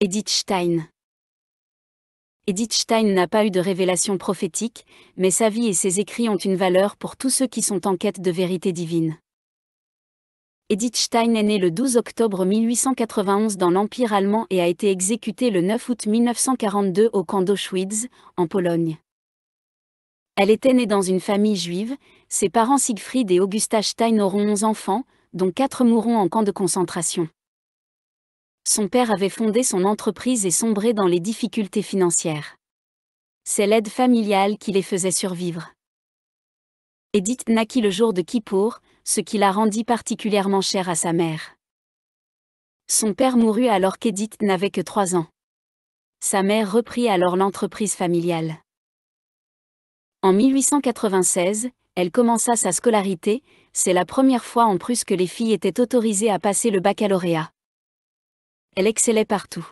Edith Stein. Edith Stein n'a pas eu de révélation prophétique, mais sa vie et ses écrits ont une valeur pour tous ceux qui sont en quête de vérité divine. Edith Stein est née le 12 octobre 1891 dans l'Empire allemand et a été exécutée le 9 août 1942 au camp d'Auschwitz, en Pologne. Elle était née dans une famille juive, ses parents Siegfried et Augusta Stein auront 11 enfants, dont 4 mourront en camp de concentration son père avait fondé son entreprise et sombré dans les difficultés financières. C'est l'aide familiale qui les faisait survivre. Edith naquit le jour de Kippour, ce qui la rendit particulièrement chère à sa mère. Son père mourut alors qu'Edith n'avait que trois ans. Sa mère reprit alors l'entreprise familiale. En 1896, elle commença sa scolarité, c'est la première fois en Prusse que les filles étaient autorisées à passer le baccalauréat elle excellait partout.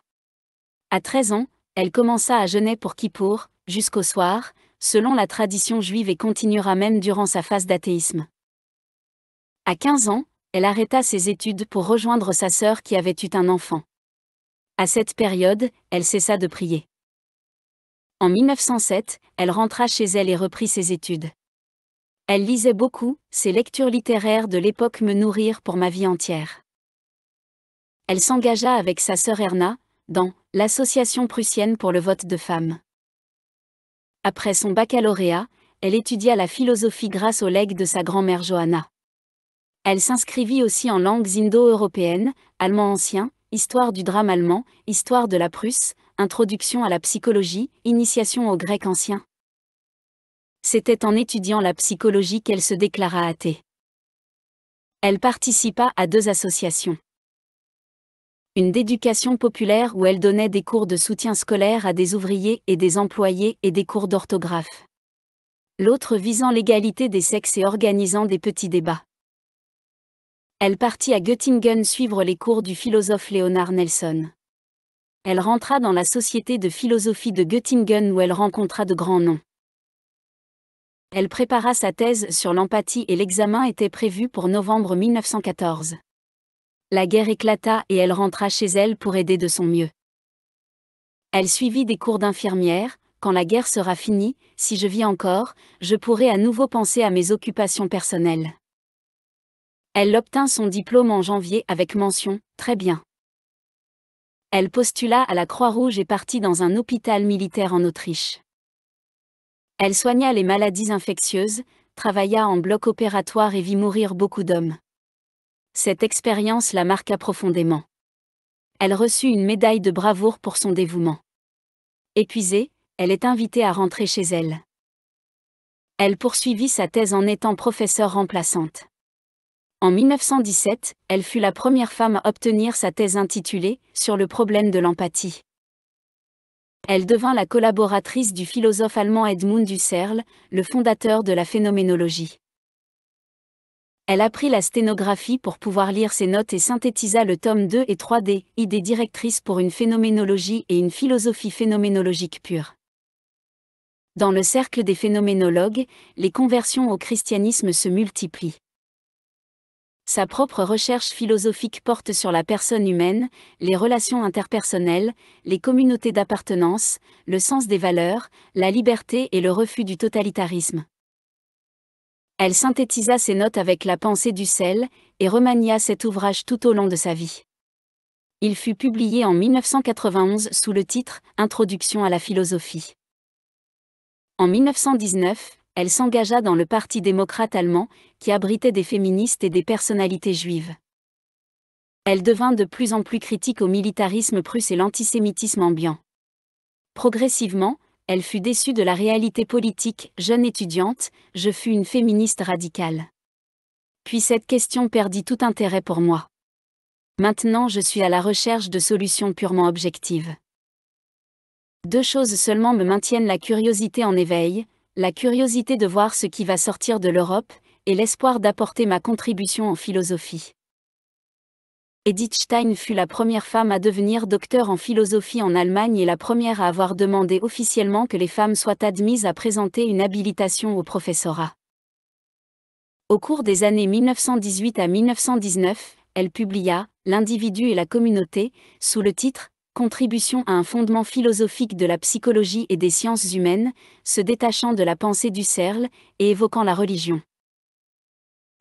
À 13 ans, elle commença à jeûner pour Kippour, jusqu'au soir, selon la tradition juive et continuera même durant sa phase d'athéisme. À 15 ans, elle arrêta ses études pour rejoindre sa sœur qui avait eu un enfant. À cette période, elle cessa de prier. En 1907, elle rentra chez elle et reprit ses études. Elle lisait beaucoup, ses lectures littéraires de l'époque me nourrirent pour ma vie entière elle s'engagea avec sa sœur Erna, dans l'Association prussienne pour le vote de femmes. Après son baccalauréat, elle étudia la philosophie grâce au legs de sa grand-mère Johanna. Elle s'inscrivit aussi en langues indo-européennes, allemand ancien, histoire du drame allemand, histoire de la Prusse, introduction à la psychologie, initiation au grec ancien. C'était en étudiant la psychologie qu'elle se déclara athée. Elle participa à deux associations une d'éducation populaire où elle donnait des cours de soutien scolaire à des ouvriers et des employés et des cours d'orthographe. L'autre visant l'égalité des sexes et organisant des petits débats. Elle partit à Göttingen suivre les cours du philosophe Leonard Nelson. Elle rentra dans la Société de philosophie de Göttingen où elle rencontra de grands noms. Elle prépara sa thèse sur l'empathie et l'examen était prévu pour novembre 1914 la guerre éclata et elle rentra chez elle pour aider de son mieux. Elle suivit des cours d'infirmière, quand la guerre sera finie, si je vis encore, je pourrai à nouveau penser à mes occupations personnelles. Elle obtint son diplôme en janvier avec mention Très bien. Elle postula à la Croix-Rouge et partit dans un hôpital militaire en Autriche. Elle soigna les maladies infectieuses, travailla en bloc opératoire et vit mourir beaucoup d'hommes. Cette expérience la marqua profondément. Elle reçut une médaille de bravoure pour son dévouement. Épuisée, elle est invitée à rentrer chez elle. Elle poursuivit sa thèse en étant professeure remplaçante. En 1917, elle fut la première femme à obtenir sa thèse intitulée Sur le problème de l'empathie. Elle devint la collaboratrice du philosophe allemand Edmund Husserl, le fondateur de la phénoménologie elle apprit la sténographie pour pouvoir lire ses notes et synthétisa le tome 2 et 3 des Idées directrices pour une phénoménologie et une philosophie phénoménologique pure. Dans le cercle des phénoménologues, les conversions au christianisme se multiplient. Sa propre recherche philosophique porte sur la personne humaine, les relations interpersonnelles, les communautés d'appartenance, le sens des valeurs, la liberté et le refus du totalitarisme. Elle synthétisa ses notes avec la pensée du sel, et remania cet ouvrage tout au long de sa vie. Il fut publié en 1991 sous le titre Introduction à la philosophie. En 1919, elle s'engagea dans le Parti démocrate allemand, qui abritait des féministes et des personnalités juives. Elle devint de plus en plus critique au militarisme prusse et l'antisémitisme ambiant. Progressivement, elle fut déçue de la réalité politique, jeune étudiante, je fus une féministe radicale. Puis cette question perdit tout intérêt pour moi. Maintenant je suis à la recherche de solutions purement objectives. Deux choses seulement me maintiennent la curiosité en éveil, la curiosité de voir ce qui va sortir de l'Europe, et l'espoir d'apporter ma contribution en philosophie. Edith Stein fut la première femme à devenir docteur en philosophie en Allemagne et la première à avoir demandé officiellement que les femmes soient admises à présenter une habilitation au professorat. Au cours des années 1918 à 1919, elle publia L'individu et la communauté, sous le titre Contribution à un fondement philosophique de la psychologie et des sciences humaines, se détachant de la pensée du cerle et évoquant la religion.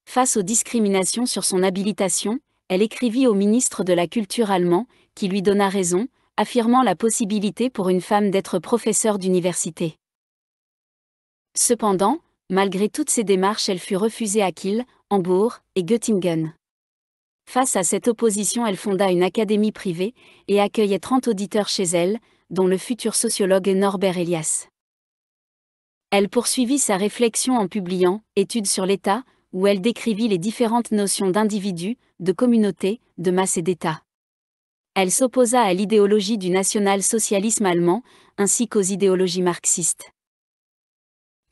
Face aux discriminations sur son habilitation, elle écrivit au ministre de la Culture allemand, qui lui donna raison, affirmant la possibilité pour une femme d'être professeur d'université. Cependant, malgré toutes ces démarches, elle fut refusée à Kiel, Hambourg et Göttingen. Face à cette opposition, elle fonda une académie privée et accueillait 30 auditeurs chez elle, dont le futur sociologue Norbert Elias. Elle poursuivit sa réflexion en publiant Études sur l'État, où elle décrivit les différentes notions d'individu, de communauté, de masse et d'État. Elle s'opposa à l'idéologie du national-socialisme allemand, ainsi qu'aux idéologies marxistes.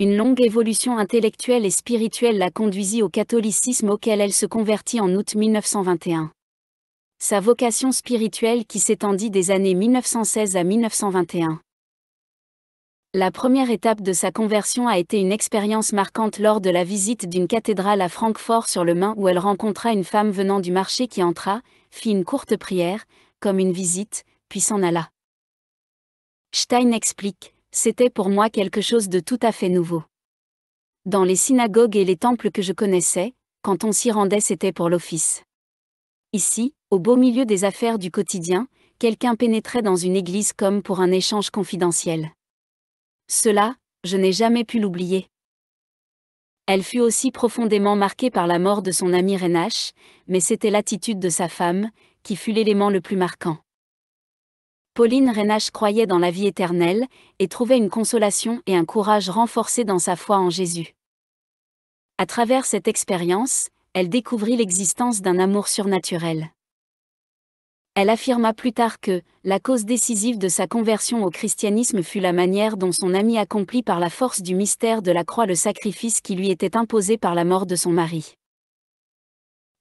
Une longue évolution intellectuelle et spirituelle la conduisit au catholicisme auquel elle se convertit en août 1921. Sa vocation spirituelle qui s'étendit des années 1916 à 1921. La première étape de sa conversion a été une expérience marquante lors de la visite d'une cathédrale à Francfort sur le Main où elle rencontra une femme venant du marché qui entra, fit une courte prière, comme une visite, puis s'en alla. Stein explique, c'était pour moi quelque chose de tout à fait nouveau. Dans les synagogues et les temples que je connaissais, quand on s'y rendait c'était pour l'office. Ici, au beau milieu des affaires du quotidien, quelqu'un pénétrait dans une église comme pour un échange confidentiel. Cela, je n'ai jamais pu l'oublier. Elle fut aussi profondément marquée par la mort de son ami Rénache, mais c'était l'attitude de sa femme, qui fut l'élément le plus marquant. Pauline Renach croyait dans la vie éternelle, et trouvait une consolation et un courage renforcés dans sa foi en Jésus. À travers cette expérience, elle découvrit l'existence d'un amour surnaturel. Elle affirma plus tard que la cause décisive de sa conversion au christianisme fut la manière dont son ami accomplit par la force du mystère de la croix le sacrifice qui lui était imposé par la mort de son mari.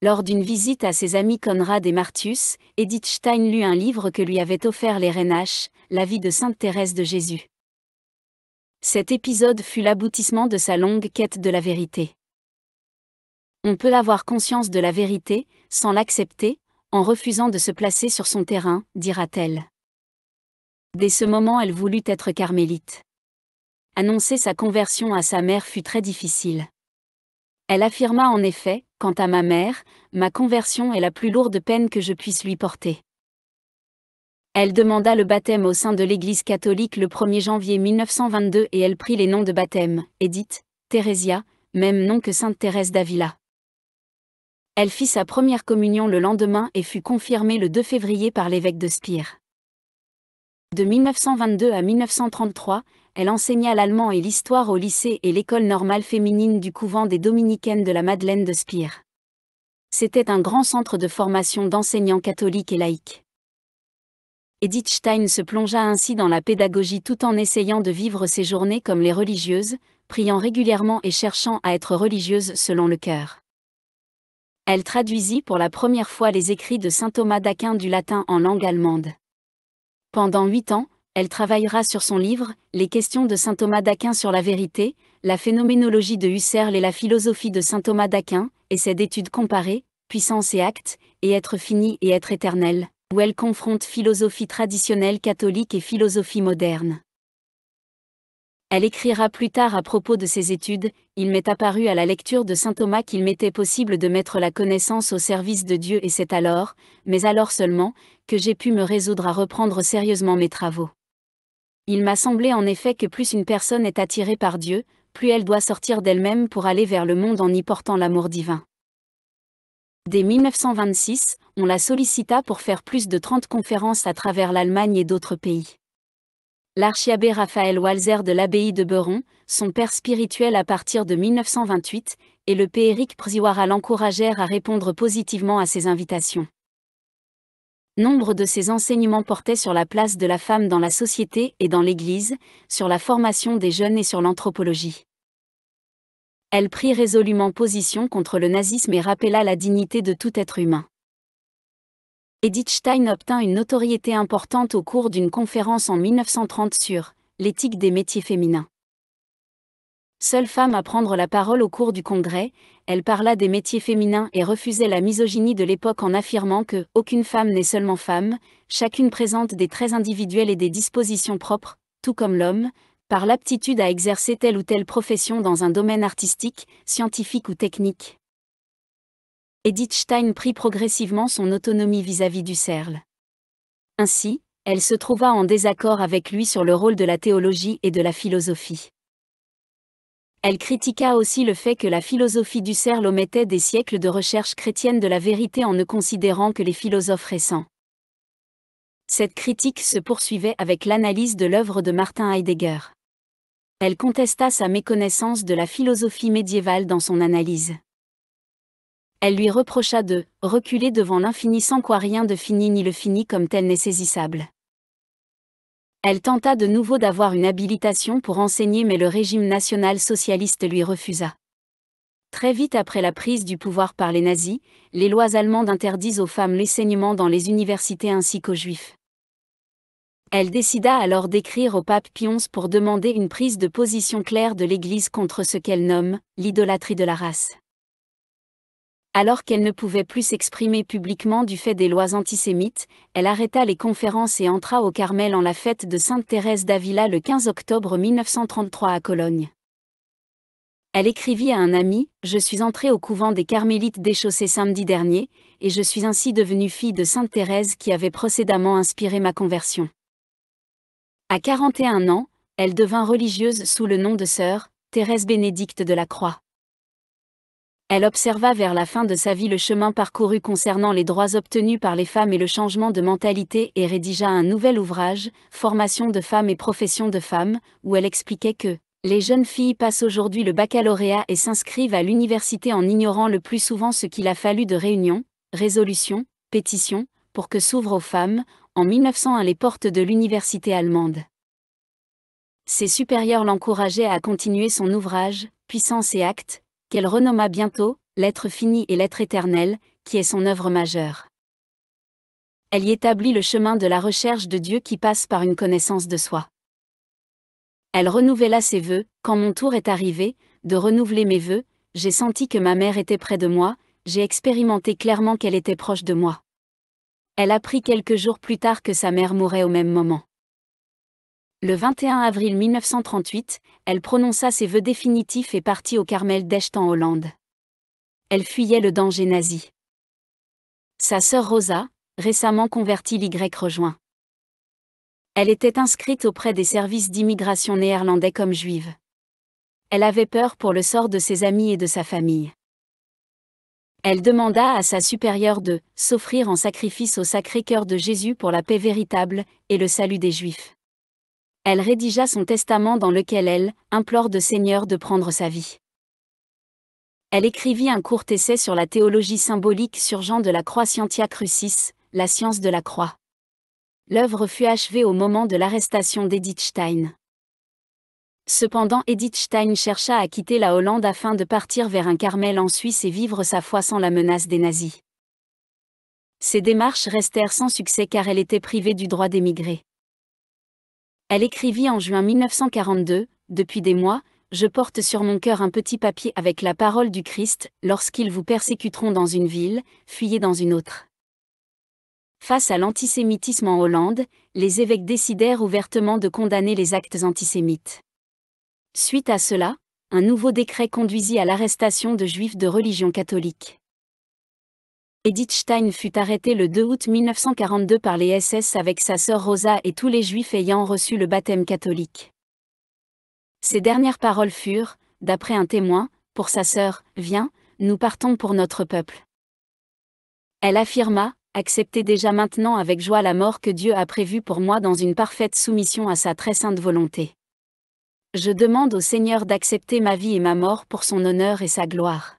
Lors d'une visite à ses amis Conrad et Martius, Edith Stein lut un livre que lui avaient offert les Rénaches, La vie de Sainte Thérèse de Jésus. Cet épisode fut l'aboutissement de sa longue quête de la vérité. On peut avoir conscience de la vérité, sans l'accepter, en refusant de se placer sur son terrain, dira-t-elle. Dès ce moment elle voulut être carmélite. Annoncer sa conversion à sa mère fut très difficile. Elle affirma en effet, quant à ma mère, ma conversion est la plus lourde peine que je puisse lui porter. Elle demanda le baptême au sein de l'Église catholique le 1er janvier 1922 et elle prit les noms de baptême, Edith, Thérésia, même nom que Sainte Thérèse d'Avila. Elle fit sa première communion le lendemain et fut confirmée le 2 février par l'évêque de Spire. De 1922 à 1933, elle enseigna l'allemand et l'histoire au lycée et l'école normale féminine du couvent des dominicaines de la Madeleine de Spire. C'était un grand centre de formation d'enseignants catholiques et laïcs. Edith Stein se plongea ainsi dans la pédagogie tout en essayant de vivre ses journées comme les religieuses, priant régulièrement et cherchant à être religieuse selon le cœur elle traduisit pour la première fois les écrits de saint Thomas d'Aquin du latin en langue allemande. Pendant huit ans, elle travaillera sur son livre Les questions de saint Thomas d'Aquin sur la vérité, la phénoménologie de Husserl et la philosophie de saint Thomas d'Aquin, et ses « d'études comparées, puissance et acte, et être fini et être éternel, où elle confronte philosophie traditionnelle catholique et philosophie moderne. Elle écrira plus tard à propos de ses études, Il m'est apparu à la lecture de Saint Thomas qu'il m'était possible de mettre la connaissance au service de Dieu et c'est alors, mais alors seulement, que j'ai pu me résoudre à reprendre sérieusement mes travaux. Il m'a semblé en effet que plus une personne est attirée par Dieu, plus elle doit sortir d'elle-même pour aller vers le monde en y portant l'amour divin. Dès 1926, on la sollicita pour faire plus de 30 conférences à travers l'Allemagne et d'autres pays l'archiabbé Raphaël Walzer de l'abbaye de Beuron, son père spirituel à partir de 1928, et le Eric Prziwara l'encouragèrent à répondre positivement à ses invitations. Nombre de ses enseignements portaient sur la place de la femme dans la société et dans l'Église, sur la formation des jeunes et sur l'anthropologie. Elle prit résolument position contre le nazisme et rappela la dignité de tout être humain. Edith Stein obtint une notoriété importante au cours d'une conférence en 1930 sur l'éthique des métiers féminins. Seule femme à prendre la parole au cours du congrès, elle parla des métiers féminins et refusait la misogynie de l'époque en affirmant que aucune femme n'est seulement femme, chacune présente des traits individuels et des dispositions propres, tout comme l'homme, par l'aptitude à exercer telle ou telle profession dans un domaine artistique, scientifique ou technique. Edith Stein prit progressivement son autonomie vis-à-vis du CERL. Ainsi, elle se trouva en désaccord avec lui sur le rôle de la théologie et de la philosophie. Elle critiqua aussi le fait que la philosophie du CERL omettait des siècles de recherche chrétienne de la vérité en ne considérant que les philosophes récents. Cette critique se poursuivait avec l'analyse de l'œuvre de Martin Heidegger. Elle contesta sa méconnaissance de la philosophie médiévale dans son analyse elle lui reprocha de reculer devant l'infini sans quoi rien de fini ni le fini comme tel n'est saisissable. Elle tenta de nouveau d'avoir une habilitation pour enseigner mais le régime national-socialiste lui refusa. Très vite après la prise du pouvoir par les nazis, les lois allemandes interdisent aux femmes l'enseignement dans les universités ainsi qu'aux juifs. Elle décida alors d'écrire au pape Pionce pour demander une prise de position claire de l'Église contre ce qu'elle nomme l'idolâtrie de la race. Alors qu'elle ne pouvait plus s'exprimer publiquement du fait des lois antisémites, elle arrêta les conférences et entra au Carmel en la fête de Sainte Thérèse d'Avila le 15 octobre 1933 à Cologne. Elle écrivit à un ami Je suis entrée au couvent des Carmélites déchaussés samedi dernier, et je suis ainsi devenue fille de Sainte Thérèse qui avait précédemment inspiré ma conversion. À 41 ans, elle devint religieuse sous le nom de sœur Thérèse Bénédicte de la Croix elle observa vers la fin de sa vie le chemin parcouru concernant les droits obtenus par les femmes et le changement de mentalité et rédigea un nouvel ouvrage, Formation de femmes et profession de femmes, où elle expliquait que les jeunes filles passent aujourd'hui le baccalauréat et s'inscrivent à l'université en ignorant le plus souvent ce qu'il a fallu de réunions, résolutions, pétitions, pour que s'ouvrent aux femmes, en 1901 les portes de l'université allemande. Ses supérieurs l'encourageaient à continuer son ouvrage, Puissance et Actes, qu'elle renomma bientôt L'être fini et l'être éternel, qui est son œuvre majeure. Elle y établit le chemin de la recherche de Dieu qui passe par une connaissance de soi. Elle renouvela ses vœux, quand mon tour est arrivé, de renouveler mes vœux, j'ai senti que ma mère était près de moi, j'ai expérimenté clairement qu'elle était proche de moi. Elle apprit quelques jours plus tard que sa mère mourait au même moment. Le 21 avril 1938, elle prononça ses vœux définitifs et partit au Carmel d'Echt en Hollande. Elle fuyait le danger nazi. Sa sœur Rosa, récemment convertie l'Y rejoint. Elle était inscrite auprès des services d'immigration néerlandais comme juive. Elle avait peur pour le sort de ses amis et de sa famille. Elle demanda à sa supérieure de s'offrir en sacrifice au Sacré-Cœur de Jésus pour la paix véritable et le salut des Juifs elle rédigea son testament dans lequel elle implore de Seigneur de prendre sa vie. Elle écrivit un court essai sur la théologie symbolique sur de la Croix Scientia Crucis, la science de la croix. L'œuvre fut achevée au moment de l'arrestation d'Edith Stein. Cependant, Edith Stein chercha à quitter la Hollande afin de partir vers un Carmel en Suisse et vivre sa foi sans la menace des nazis. Ses démarches restèrent sans succès car elle était privée du droit d'émigrer. Elle écrivit en juin 1942, Depuis des mois, je porte sur mon cœur un petit papier avec la parole du Christ, lorsqu'ils vous persécuteront dans une ville, fuyez dans une autre. Face à l'antisémitisme en Hollande, les évêques décidèrent ouvertement de condamner les actes antisémites. Suite à cela, un nouveau décret conduisit à l'arrestation de juifs de religion catholique. Edith Stein fut arrêtée le 2 août 1942 par les SS avec sa sœur Rosa et tous les juifs ayant reçu le baptême catholique. Ses dernières paroles furent, d'après un témoin, pour sa sœur, Viens, nous partons pour notre peuple. Elle affirma, Acceptez déjà maintenant avec joie la mort que Dieu a prévue pour moi dans une parfaite soumission à sa très sainte volonté. Je demande au Seigneur d'accepter ma vie et ma mort pour son honneur et sa gloire.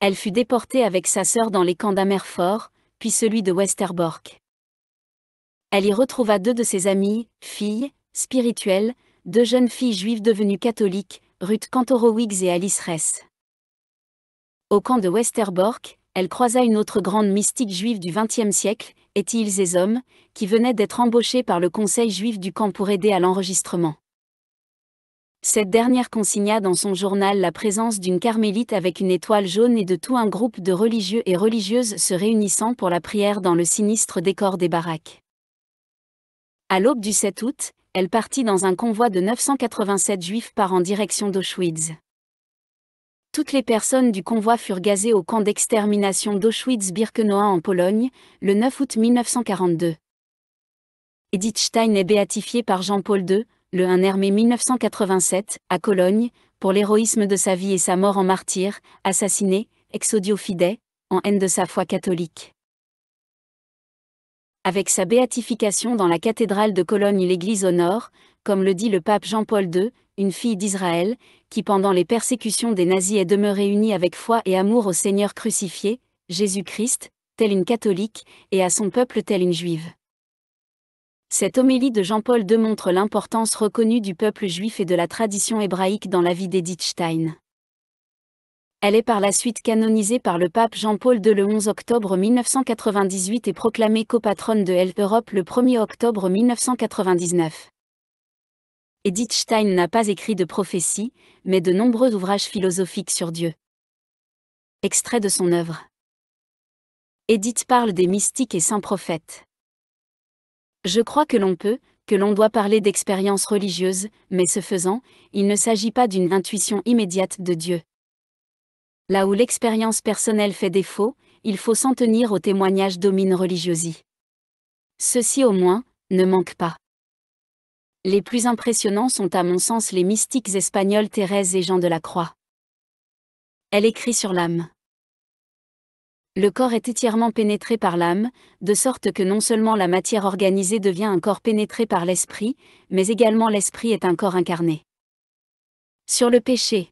Elle fut déportée avec sa sœur dans les camps d'Amerfort, puis celui de Westerbork. Elle y retrouva deux de ses amies, filles, spirituelles, deux jeunes filles juives devenues catholiques, Ruth Kantorowicz et Alice Ress. Au camp de Westerbork, elle croisa une autre grande mystique juive du XXe siècle, et Hommes, qui venait d'être embauchée par le conseil juif du camp pour aider à l'enregistrement. Cette dernière consigna dans son journal la présence d'une carmélite avec une étoile jaune et de tout un groupe de religieux et religieuses se réunissant pour la prière dans le sinistre décor des baraques. À l'aube du 7 août, elle partit dans un convoi de 987 juifs par en direction d'Auschwitz. Toutes les personnes du convoi furent gazées au camp d'extermination d'Auschwitz-Birkenau en Pologne, le 9 août 1942. Edith Stein est béatifiée par Jean-Paul II, le 1 er mai 1987, à Cologne, pour l'héroïsme de sa vie et sa mort en martyr, assassiné, exodio fidei, en haine de sa foi catholique. Avec sa béatification dans la cathédrale de Cologne, l'Église au nord, comme le dit le pape Jean-Paul II, une fille d'Israël, qui pendant les persécutions des nazis est demeurée unie avec foi et amour au Seigneur crucifié, Jésus-Christ, telle une catholique, et à son peuple telle une juive. Cette homélie de Jean-Paul II montre l'importance reconnue du peuple juif et de la tradition hébraïque dans la vie d'Edith Stein. Elle est par la suite canonisée par le pape Jean-Paul II le 11 octobre 1998 et proclamée copatronne de l'Europe le 1er octobre 1999. Edith Stein n'a pas écrit de prophéties, mais de nombreux ouvrages philosophiques sur Dieu. Extrait de son œuvre. Edith parle des mystiques et saints prophètes. Je crois que l'on peut, que l'on doit parler d'expérience religieuse, mais ce faisant, il ne s'agit pas d'une intuition immédiate de Dieu. Là où l'expérience personnelle fait défaut, il faut s'en tenir au témoignage domine religiosi. Ceci au moins, ne manque pas. Les plus impressionnants sont à mon sens les mystiques espagnols Thérèse et Jean de la Croix. Elle écrit sur l'âme. Le corps est entièrement pénétré par l'âme, de sorte que non seulement la matière organisée devient un corps pénétré par l'esprit, mais également l'esprit est un corps incarné. Sur le péché.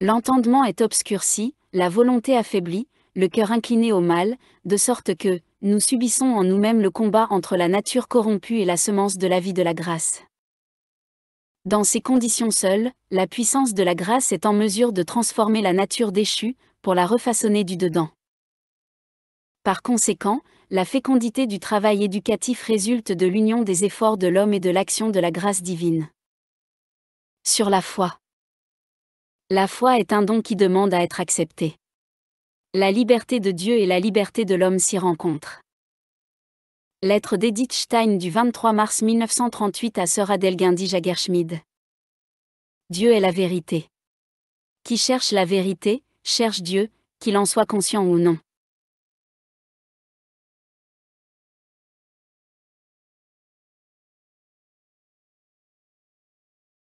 L'entendement est obscurci, la volonté affaiblie, le cœur incliné au mal, de sorte que, nous subissons en nous-mêmes le combat entre la nature corrompue et la semence de la vie de la grâce. Dans ces conditions seules, la puissance de la grâce est en mesure de transformer la nature déchue, pour la refaçonner du dedans. Par conséquent, la fécondité du travail éducatif résulte de l'union des efforts de l'homme et de l'action de la grâce divine. Sur la foi. La foi est un don qui demande à être accepté. La liberté de Dieu et la liberté de l'homme s'y rencontrent. Lettre d'Edith Stein du 23 mars 1938 à Sœur guindy Jagerschmid. Dieu est la vérité. Qui cherche la vérité, cherche Dieu, qu'il en soit conscient ou non.